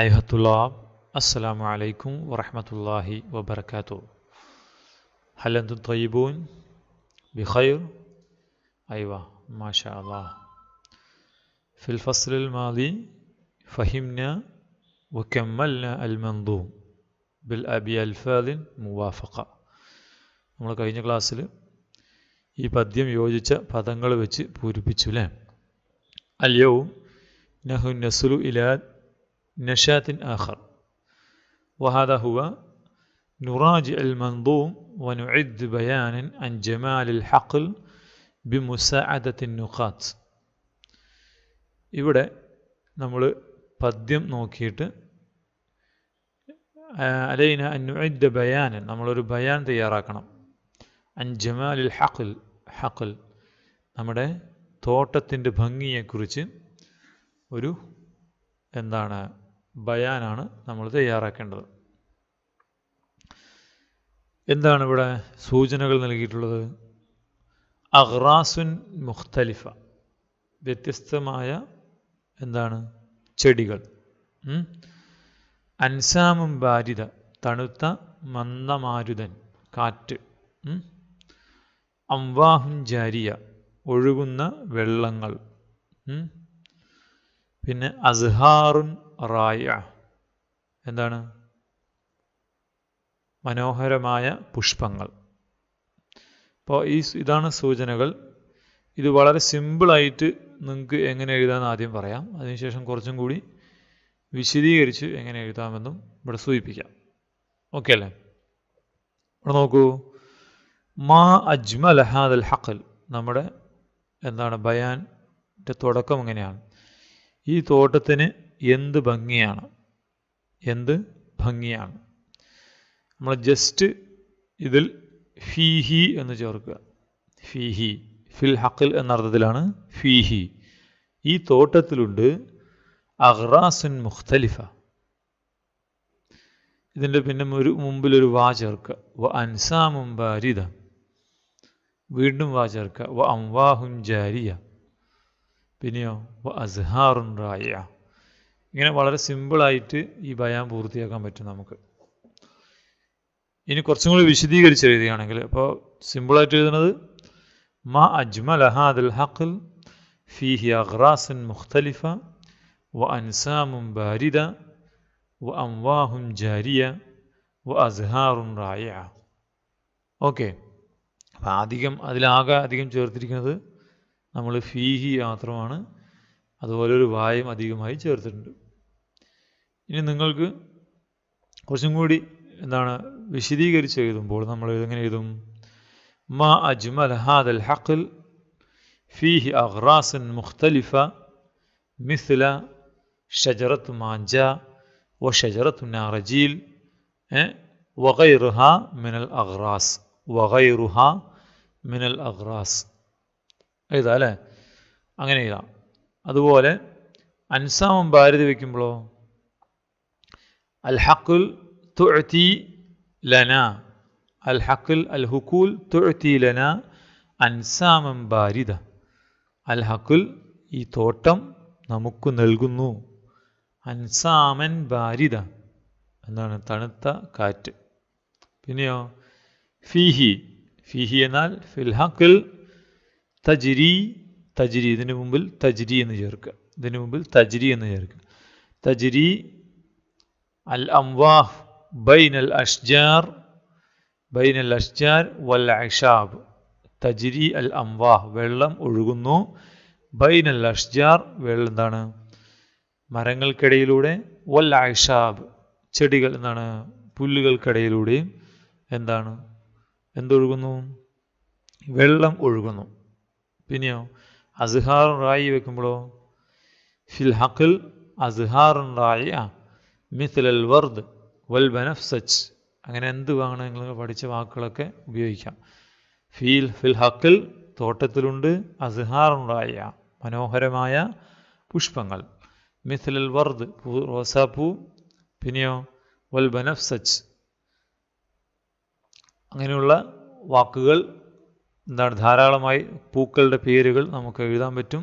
أيها الطلاب السلام عليكم ورحمة الله وبركاته هل أنتم طيبون؟ بخير؟ أيوة ما شاء الله في الفصل الماضي فهمنا وكملنا المنظوم بالأبي الفاظ موافقة നമ്മൾ കഴിഞ്ഞ ക്ലാസ്സിൽ ഈ പദ്യം യോജിച്ച പദങ്ങൾ വെച്ച് പൂരിപ്പിച്ചു അല്ലേ അല്യവും നഹു നസുലു ഇലാദ് نشاط آخر وهذا هو نراجع المنظوم ونعد بيانا عن جمال الحقل بمساعدة النقاط ഇവിടെ നമ്മൾ പദ്യം നോക്കിയിട്ട് അലൈന അനുഇദ്ദ ബയാൻ നമ്മളൊരു ബയാൻ തയ്യാറാക്കണം അൻ ജമാലിൽ ഹഖൽ ഹഖൽ നമ്മുടെ തോട്ടത്തിൻ്റെ ഭംഗിയെക്കുറിച്ച് ഒരു എന്താണ് ബയാനാണ് നമ്മൾ തയ്യാറാക്കേണ്ടത് എന്താണ് ഇവിടെ സൂചനകൾ നൽകിയിട്ടുള്ളത് അഹ്റാസുൻ മുഖ്തലിഫ വ്യത്യസ്തമായ എന്താണ് ചെടികൾ അൻസാമും ബാരിത തണുത്ത മന്ദമാരുതൻ കാറ്റ് അംവാഹും ജാരിയ ഒഴുകുന്ന വെള്ളങ്ങൾ പിന്നെ അസ്ഹാറുൻ റായ എന്താണ് മനോഹരമായ പുഷ്പങ്ങൾ അപ്പോൾ ഈ ഇതാണ് സൂചനകൾ ഇത് വളരെ സിമ്പിളായിട്ട് നിങ്ങൾക്ക് എങ്ങനെ എഴുതാമെന്ന് ആദ്യം പറയാം അതിനുശേഷം കുറച്ചും കൂടി വിശദീകരിച്ച് എങ്ങനെ എഴുതാമെന്നും ഇവിടെ സൂചിപ്പിക്കാം ഓക്കെ അല്ലേ ഇവിടെ നോക്കൂ മാ അജ്മൽ ഹാദൽ ഹഖൽ നമ്മുടെ എന്താണ് ബയാൻ്റെ തുടക്കം എങ്ങനെയാണ് ഈ തോട്ടത്തിന് എന്ത് ഭംഗിയാണ് എന്ത് ഭംഗിയാണ് നമ്മൾ ജസ്റ്റ് ഇതിൽ ഫീഹി എന്ന് ചേർക്കുക ഫീഹി ഫിൽ ഹക്കിൽ എന്നർത്ഥത്തിലാണ് ഫീഹി ഈ തോട്ടത്തിലുണ്ട് അഹ്റാസുൻ മുഖ്തലിഫ ഇതിൻ്റെ പിന്നെ ഒരു മുമ്പിലൊരു വാ ചേർക്കുക വ അൻസാമും ബാരിദ വീണ്ടും വാ ചേർക്കുക വ അംവാഹുൻ ജാരിയ പിന്നെയോ വ അസ്ഹാറുൻ റായ ഇങ്ങനെ വളരെ സിമ്പിളായിട്ട് ഈ ഭയം പൂർത്തിയാക്കാൻ പറ്റും നമുക്ക് ഇനി കുറച്ചും കൂടി വിശദീകരിച്ച് എഴുതുകയാണെങ്കിൽ അപ്പോൾ സിമ്പിളായിട്ട് എഴുതുന്നത് മ അജ്മൽ അഹാദുൽ ഹഖൽ ഫിഹി അഖ്റാസൻ മുഖ്തലിഫ വ അൻസാമും ബാരിദ വ അംവാഹും ജാരിയ വ അസ്ഹാറും റായ ഓക്കെ അപ്പം അധികം അതിലാകെ അധികം ചേർത്തിരിക്കുന്നത് നമ്മൾ ഫീഹി മാത്രമാണ് അതുപോലെ ഒരു വായും അധികമായി ചേർത്തിട്ടുണ്ട് ഇനി നിങ്ങൾക്ക് കുറച്ചും കൂടി എന്താണ് വിശദീകരിച്ച് എഴുതുമ്പോൾ നമ്മൾ എങ്ങനെ എഴുതും മാ അജ്മൽ ഹാദൽ ഹക്കൽ ഫീഹി അഹ്റാസൻ മുഖ്തലിഫ മിസ്ല ഷജറത്ത് മാഞ്ച വ ഷജറത്ത് നാറജീൽ വഗൈറുഹ മിനൽ അഹ്റാസ് വഗൈറുഹ മിനൽ അഹ്റാസ് എഴുതാം അല്ലേ അങ്ങനെ എഴുതാം അതുപോലെ അൻസാമം ഭാരതി വയ്ക്കുമ്പോഴോ الحقل تعتي لنا الحقل الهكول تعتي لنا أنساما باردة الحقل ഈ തോട്ടം നമുക്ക് നൽകുന്നു അൻസാമൻ ബാരിത എന്നാണ് തണുത്ത കാറ്റ് പിന്നെയോ ഫീഹി ഫീഹി എന്നാൽ ഫിൽഹക്കിൽ തജിരി തജിരി ഇതിനു മുമ്പിൽ തജിരി എന്ന് ചേർക്കുക ഇതിനു മുമ്പിൽ തജിരി എന്ന് ചേർക്കുക തജിരി അൽ അംവാഫ് ബൈൻ അൽ അഷ്ജാർ ബൈൻ അൽ അഷ്ജാർ വൽ അഷാബ് തജിരി അൽ അംവാഹ് വെള്ളം ഒഴുകുന്നു ബൈൻ അൽ അഷ്ജാർ വെള്ളം എന്താണ് മരങ്ങൾക്കിടയിലൂടെ വൽ അഷാബ് ചെടികൾ എന്താണ് പുല്ലുകൾക്കിടയിലൂടെയും എന്താണ് എന്തൊഴുകുന്നു വെള്ളം ഒഴുകുന്നു പിന്നെയോ അസ്ഹാറും റായി വെക്കുമ്പോഴോ ഫിൽ ഹക്കിൽ അസ്ഹാറും റായി ആ മിഥിൽ വർദ് വൽ ബനഫ്സച്ച് അങ്ങനെ എന്ത് വാങ്ങണം നിങ്ങൾ പഠിച്ച വാക്കുകളൊക്കെ ഉപയോഗിക്കാം ഫീൽ ഫിൽ ഹക്കിൽ തോട്ടത്തിലുണ്ട് അസ്ഹാറുണ്ടായ മനോഹരമായ പുഷ്പങ്ങൾ മിഥിൽ വർദ് വർദ് റോസാപ്പൂ പിന്നെയോ വൽ ബനഫ്സച്ച് അങ്ങനെയുള്ള വാക്കുകൾ എന്താണ് ധാരാളമായി പൂക്കളുടെ പേരുകൾ നമുക്ക് എഴുതാൻ പറ്റും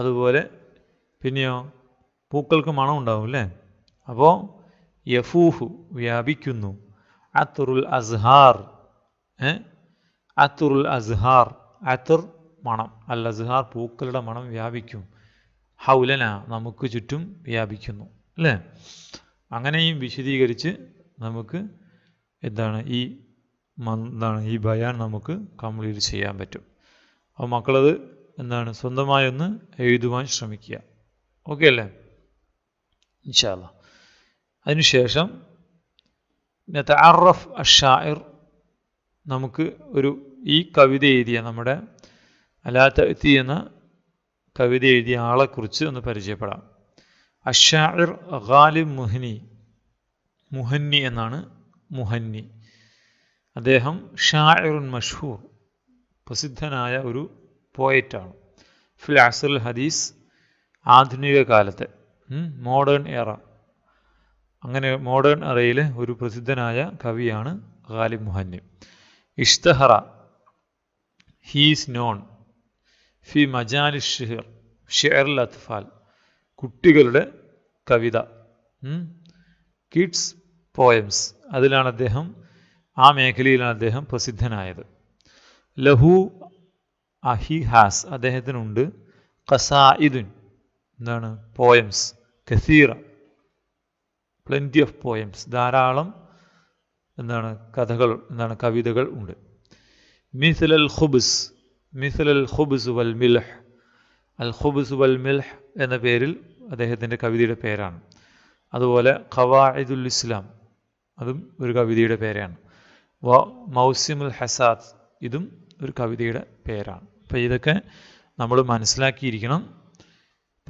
അതുപോലെ പിന്നെയോ പൂക്കൾക്ക് മണമുണ്ടാവും അല്ലേ അപ്പോൾ യഫൂഹു വ്യാപിക്കുന്നു അത്തുറുൽ അസ്ഹാർ അത്തുറുൽ അസ്ഹാർ അത്തുർ മണം അൽ അസ്ഹാർ പൂക്കളുടെ മണം വ്യാപിക്കും ഹൗലന നമുക്ക് ചുറ്റും വ്യാപിക്കുന്നു അല്ലേ അങ്ങനെയും വിശദീകരിച്ച് നമുക്ക് എന്താണ് ഈ എന്താണ് ഈ ബയാൻ നമുക്ക് കംപ്ലീറ്റ് ചെയ്യാൻ പറ്റും അപ്പോൾ മക്കളത് എന്താണ് സ്വന്തമായൊന്ന് എഴുതുവാൻ ശ്രമിക്കുക ഓക്കെ അല്ലേ ഇൻഷാല്ലാ അതിനുശേഷം അറഫ് അഷായിർ നമുക്ക് ഒരു ഈ കവിത എഴുതിയ നമ്മുടെ എത്തി എന്ന കവിത എഴുതിയ ആളെക്കുറിച്ച് ഒന്ന് പരിചയപ്പെടാം അഷായിർ ഖാലിം മുഹനി മുഹന്നി എന്നാണ് മുഹന്നി അദ്ദേഹം ഷായിറുൻ മഷൂർ പ്രസിദ്ധനായ ഒരു പോയറ്റാണ് ഫിൽ അസൽ ഹദീസ് ആധുനിക കാലത്തെ മോഡേൺ ഏറ അങ്ങനെ മോഡേൺ അറയിലെ ഒരു പ്രസിദ്ധനായ കവിയാണ് ഖാലിബ് മുഹന്നി ഇഷ്തഹറ ഹീസ് നോൺ ഫി മജാലി ഷിഹിർ ഷെയർ അത്ഫാൽ കുട്ടികളുടെ കവിത കിഡ്സ് പോയംസ് അതിലാണ് അദ്ദേഹം ആ മേഖലയിലാണ് അദ്ദേഹം പ്രസിദ്ധനായത് ലഹു അഹി ഹാസ് അദ്ദേഹത്തിനുണ്ട് കസായിദുൻ എന്താണ് പോയംസ് കസീറ പ്ലെൻറ്റി ഓഫ് പോയംസ് ധാരാളം എന്താണ് കഥകൾ എന്താണ് കവിതകൾ ഉണ്ട് മിസൽ ഖുബ്സ് ഖുബുസ് ഖുബ്സ് ഖുബുസ് വൽ മിൽഹ് അൽ ഖുബുസ് വൽ മിൽഹ് എന്ന പേരിൽ അദ്ദേഹത്തിൻ്റെ കവിതയുടെ പേരാണ് അതുപോലെ ഖവാഇദുൽ ഇസ്ലാം അതും ഒരു കവിതയുടെ പേരാണ് വ മൗസിമുൽ ഹസാദ് ഇതും ഒരു കവിതയുടെ പേരാണ് അപ്പോൾ ഇതൊക്കെ നമ്മൾ മനസ്സിലാക്കിയിരിക്കണം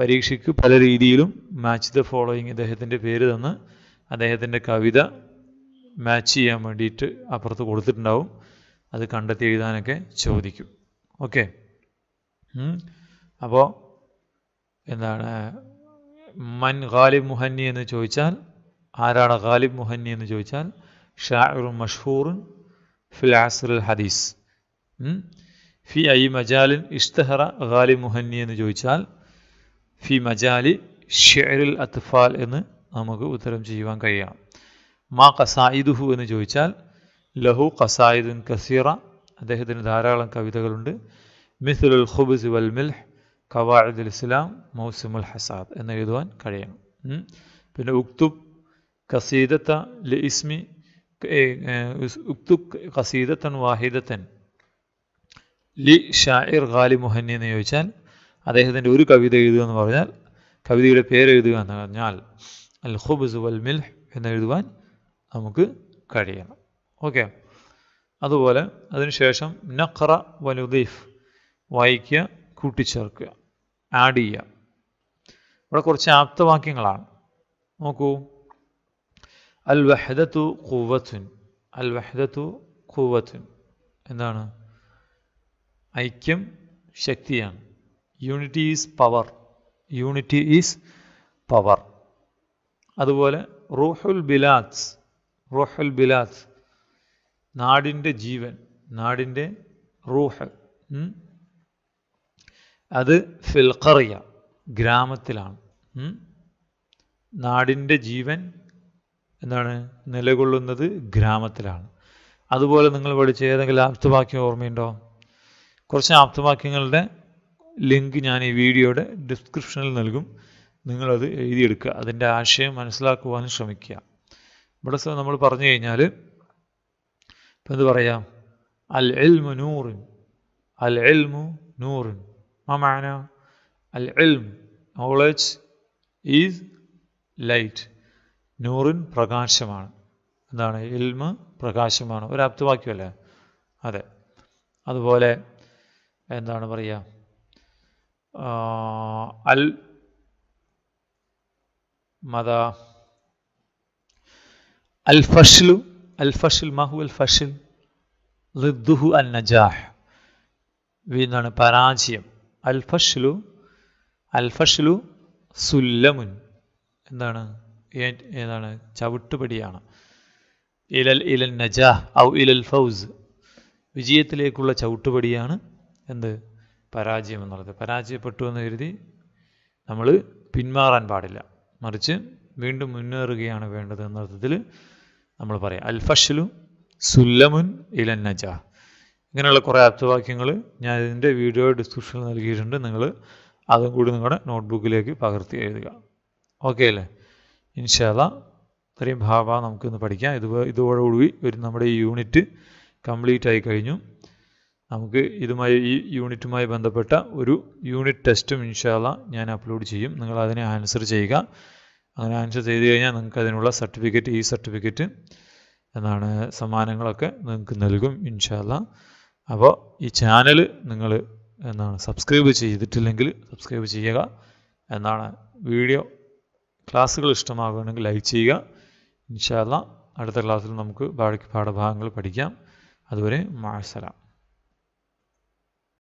പരീക്ഷയ്ക്ക് പല രീതിയിലും മാച്ച് ദ ഫോളോയിങ് അദ്ദേഹത്തിൻ്റെ പേര് തന്ന് അദ്ദേഹത്തിൻ്റെ കവിത മാച്ച് ചെയ്യാൻ വേണ്ടിയിട്ട് അപ്പുറത്ത് കൊടുത്തിട്ടുണ്ടാവും അത് കണ്ടെത്തി എഴുതാനൊക്കെ ചോദിക്കും ഓക്കെ അപ്പോൾ എന്താണ് മൻ ഖാലിബ് മുഹന്നി എന്ന് ചോദിച്ചാൽ ആരാണ് ഖാലിബ് മുഹന്നി എന്ന് ചോദിച്ചാൽ ഷാഇറു മഷ്ഹൂറുൻ ഫിൽ ആസിറുൽ ഹദീസ് ഫി ഐ മജാലിൻ ഇഷ്തഹറ ഖാലിബ് മുഹന്നി എന്ന് ചോദിച്ചാൽ في مجال شعر الأطفال إن نمك أترم جيوان كيا ما قصائده إن جويتال له قصائد كثيرة هذا هدن دارا لان كابيتا غلوند مثل الخبز والملح قواعد الإسلام موسم الحصاد إن يدوان كريم بنا اكتب قصيدة لإسم اكتب قصيدة واحدة لشاعر غالي مهنين يوجان അദ്ദേഹത്തിൻ്റെ ഒരു കവിത എഴുതുക എന്ന് പറഞ്ഞാൽ കവിതയുടെ പേര് എഴുതുക എന്ന് പറഞ്ഞാൽ അൽ ഖുബ്സ് വൽ മിൽഹ് എന്ന് എഴുതുവാൻ നമുക്ക് കഴിയണം ഓക്കെ അതുപോലെ അതിനുശേഷം നഖറ വലുദീഫ് വായിക്കുക കൂട്ടിച്ചേർക്കുക ആഡ് ചെയ്യുക ഇവിടെ കുറച്ച് ആപ്തവാക്യങ്ങളാണ് നോക്കൂ അൽ വഹദത്തു കൂവത്തുൻ അൽ വഹദത്തു കൂവത്തുൻ എന്താണ് ഐക്യം ശക്തിയാണ് unity is power unity is power അതുപോലെ റൂഹുൽ ബിലാത്സ് റൂഹുൽ ബിലാത്സ് നാടിൻ്റെ ജീവൻ നാടിൻ്റെ റൂഹ് അത് ഫിൽഖറിയ ഗ്രാമത്തിലാണ് നാടിൻ്റെ ജീവൻ എന്താണ് നിലകൊള്ളുന്നത് ഗ്രാമത്തിലാണ് അതുപോലെ നിങ്ങൾ പഠിച്ച ഏതെങ്കിലും ആപ്തവാക്യം ഓർമ്മയുണ്ടോ കുറച്ച് ആപ്തവാക്യങ്ങളുടെ ലിങ്ക് ഞാൻ ഈ വീഡിയോയുടെ ഡിസ്ക്രിപ്ഷനിൽ നൽകും നിങ്ങളത് എഴുതിയെടുക്കുക അതിൻ്റെ ആശയം മനസ്സിലാക്കുവാനും ശ്രമിക്കുക ഇവിടെ നമ്മൾ പറഞ്ഞു കഴിഞ്ഞാൽ ഇപ്പം എന്ത് പറയാം അൽ എൽമു നൂറിൻ അൽ എൽമു നൂറിൻ മാന അൽ എൽമു നോളജ് ഈസ് ലൈറ്റ് നൂറിൻ പ്രകാശമാണ് എന്താണ് എൽമ് പ്രകാശമാണ് ഒരു അബ്ദവാക്യമല്ലേ അതെ അതുപോലെ എന്താണ് പറയുക അൽ മത അൽ ഫഷ്ലു അൽ ഫഷിൽ മഹു അൽ ഫഷിൽ റിദ്ദുഹു അൽ നജാഹ് എന്നാണ് പരാജയം അൽ ഫഷ്ലു അൽ ഫഷ്ലു സുല്ലമുൻ എന്താണ് ഏതാണ് ചവിട്ടുപടിയാണ് ഇലൽ ഇലൽ നജാഹ് ഔ ഇലൽ ഫൗസ് വിജയത്തിലേക്കുള്ള ചവിട്ടുപടിയാണ് എന്ത് പരാജയം എന്നുള്ളത് പരാജയപ്പെട്ടു എന്ന് കരുതി നമ്മൾ പിന്മാറാൻ പാടില്ല മറിച്ച് വീണ്ടും മുന്നേറുകയാണ് വേണ്ടത് എന്ന അർത്ഥത്തിൽ നമ്മൾ പറയാം അൽഫഷലു സുല്ലമുൻ ഇലൻ നജ ഇങ്ങനെയുള്ള കുറേ അർത്ഥവാക്യങ്ങൾ ഞാൻ ഇതിൻ്റെ വീഡിയോ ഡിസ്ക്രിപ്ഷനിൽ നൽകിയിട്ടുണ്ട് നിങ്ങൾ അതും കൂടി നിങ്ങളുടെ നോട്ട്ബുക്കിലേക്ക് പകർത്തി എഴുതുക ഓക്കെ അല്ലേ ഇൻഷാല ഇത്രയും ഭാവ നമുക്കിന്ന് പഠിക്കാം ഇത് ഇതോടുകൂടി ഒരു നമ്മുടെ ഈ യൂണിറ്റ് കംപ്ലീറ്റ് ആയി കഴിഞ്ഞു നമുക്ക് ഇതുമായി ഈ യൂണിറ്റുമായി ബന്ധപ്പെട്ട ഒരു യൂണിറ്റ് ടെസ്റ്റും ഇൻഷാല്ല ഞാൻ അപ്ലോഡ് ചെയ്യും നിങ്ങൾ അതിനെ ആൻസർ ചെയ്യുക അങ്ങനെ ആൻസർ ചെയ്ത് കഴിഞ്ഞാൽ നിങ്ങൾക്ക് അതിനുള്ള സർട്ടിഫിക്കറ്റ് ഈ സർട്ടിഫിക്കറ്റ് എന്നാണ് സമ്മാനങ്ങളൊക്കെ നിങ്ങൾക്ക് നൽകും ഇൻഷാല്ല അപ്പോൾ ഈ ചാനൽ നിങ്ങൾ എന്നാണ് സബ്സ്ക്രൈബ് ചെയ്തിട്ടില്ലെങ്കിൽ സബ്സ്ക്രൈബ് ചെയ്യുക എന്നാണ് വീഡിയോ ക്ലാസ്സുകൾ ഇഷ്ടമാകുകയാണെങ്കിൽ ലൈക്ക് ചെയ്യുക ഇൻഷാല്ല അടുത്ത ക്ലാസ്സിൽ നമുക്ക് ബാക്കി പാഠഭാഗങ്ങൾ പഠിക്കാം അതുവരെ മാഴ്സലാം